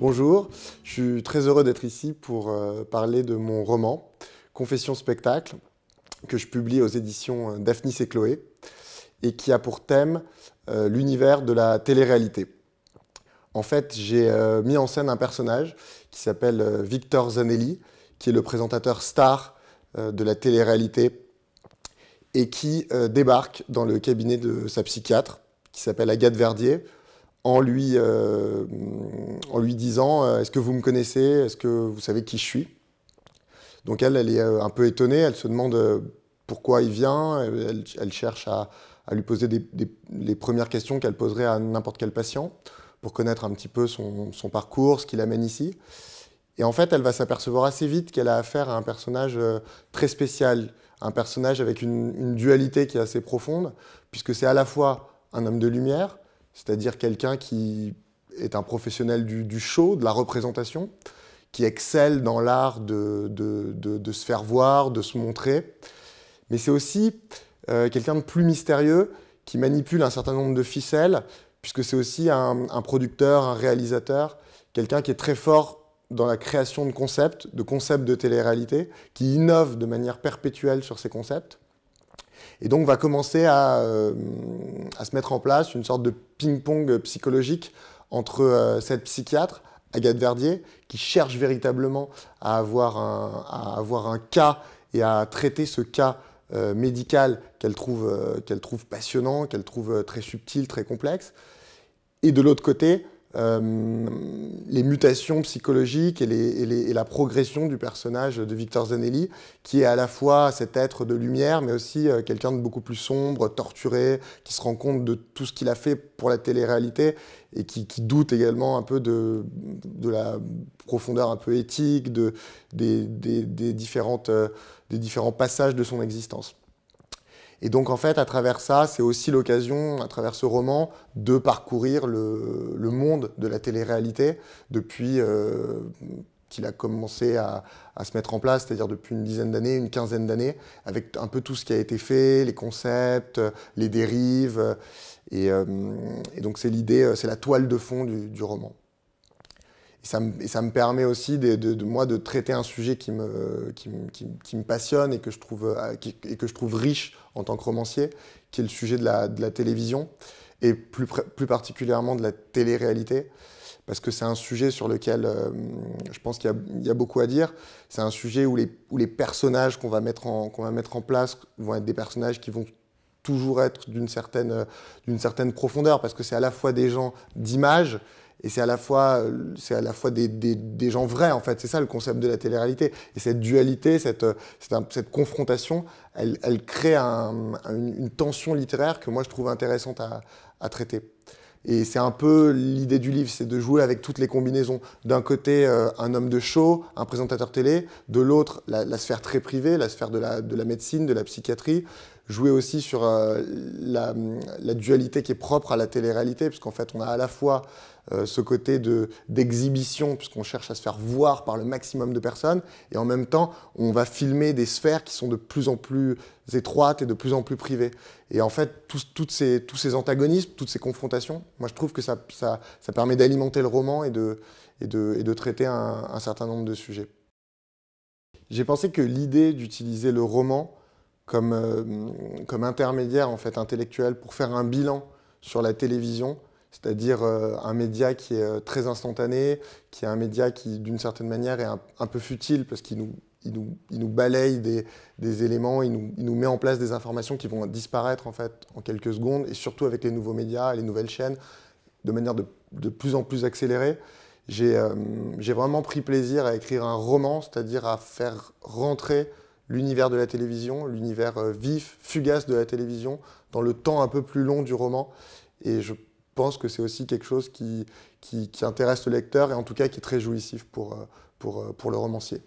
Bonjour, je suis très heureux d'être ici pour euh, parler de mon roman Confession spectacle que je publie aux éditions euh, Daphnis et Chloé et qui a pour thème euh, l'univers de la télé-réalité. En fait, j'ai mis en scène un personnage qui s'appelle Victor Zanelli, qui est le présentateur star de la télé-réalité et qui débarque dans le cabinet de sa psychiatre qui s'appelle Agathe Verdier euh, en lui, disant euh, Est-ce que vous me connaissez Est-ce que vous savez qui je suis Donc elle, elle est euh, un peu étonnée, elle se demande pourquoi il vient, elle, cherche à, lui poser les premières questions qu'elle poserait à n'importe quel patient pour connaître un petit peu son, parcours, ce qui l'amène ici. Et en fait, elle va s'apercevoir assez vite qu'elle a affaire à un personnage très spécial, un personnage avec une dualité qui est assez profonde, puisque c'est à la fois un homme de lumière, c'est-à-dire quelqu'un qui est un professionnel du, show, de la représentation, qui excelle dans l'art de, se faire voir, de se montrer, mais c'est aussi euh, quelqu'un de plus mystérieux qui manipule un certain nombre de ficelles, puisque c'est aussi un, un, producteur, un réalisateur, quelqu'un qui est très fort dans la création de concepts, de concepts de télé-réalité, qui innove de manière perpétuelle sur ces concepts. Et donc va commencer euh, à, se mettre en place une sorte de ping-pong psychologique entre euh, cette psychiatre, Agathe Verdier, qui cherche véritablement à avoir un, cas et à traiter ce cas euh, médical qu'elle trouve, passionnant, qu'elle trouve très subtil, très complexe. Et de l'autre côté, euh, les mutations psychologiques et, la progression du personnage de Victor Zanelli, qui est à la fois cet être de lumière, mais aussi euh, quelqu'un de beaucoup plus sombre, torturé, qui se rend compte de tout ce qu'il a fait pour la télé-réalité et qui, doute également un peu de, la profondeur un peu éthique, de, des euh, différents passages de son existence. Et donc, en fait, à travers ça, c'est aussi l'occasion, à travers ce roman, de parcourir le, monde de la télé-réalité depuis euh, qu'il a commencé à, se mettre en place, c'est-à-dire depuis une dizaine d'années, une quinzaine d'années, avec un peu tout ce qui a été fait, les concepts, les dérives. Et, euh, donc, c'est l'idée, euh, c'est la toile de fond du roman. Et ça, me, permet aussi de, moi de traiter un sujet qui me, passionne et que, je trouve, riche en tant que romancier, qui est le sujet de la, télévision et plus, particulièrement de la télé-réalité. Parce que c'est un sujet sur lequel euh, je pense qu'il y, a beaucoup à dire. C'est un sujet où les, personnages qu'on va, mettre en place vont être des personnages qui vont toujours être d'une certaine, euh, d'une certaine profondeur, parce que c'est à la fois des gens d'image et c'est à la fois, c'est à la fois des, des, gens vrais, en fait. C'est ça le concept de la télé-réalité. Et cette dualité, cette, confrontation, elle, elle crée une, tension littéraire que moi je trouve intéressante à, à traiter. Et c'est un peu l'idée du livre, c'est de jouer avec toutes les combinaisons. D'un côté, euh, un homme de show, un présentateur télé, de l'autre, la, la, sphère très privée, la sphère de la, de la médecine, de la psychiatrie, jouer aussi sur euh, la, dualité qui est propre à la télé-réalité, puisqu'en fait, on a à la fois euh, ce côté d'exhibition, puisqu'on cherche à se faire voir par le maximum de personnes, et en même temps, on va filmer des sphères qui sont de plus en plus étroites et de plus en plus privées. Et en fait, toutes tous ces antagonismes, toutes ces confrontations, moi, je trouve que ça, permet d'alimenter le roman et de, traiter un certain nombre de sujets. J'ai pensé que l'idée d'utiliser le roman comme, euh, comme intermédiaire en fait, intellectuel pour faire un bilan sur la télévision, c'est-à-dire euh, un média qui est euh, très instantané, qui est un média qui d'une certaine manière est un, peu futile parce qu'il nous il nous, il nous, balaye des, des éléments, il nous, il nous, met en place des informations qui vont disparaître en fait en quelques secondes, et surtout avec les nouveaux médias, les nouvelles chaînes, de manière de, de plus en plus accélérée. J'ai vraiment pris plaisir à écrire un roman, c'est-à-dire à faire rentrer l'univers de la télévision, l'univers euh, vif, fugace de la télévision, dans le temps un peu plus long du roman. Et je pense que c'est aussi quelque chose qui, intéresse le lecteur et en tout cas qui est très jouissif pour euh, euh, le romancier.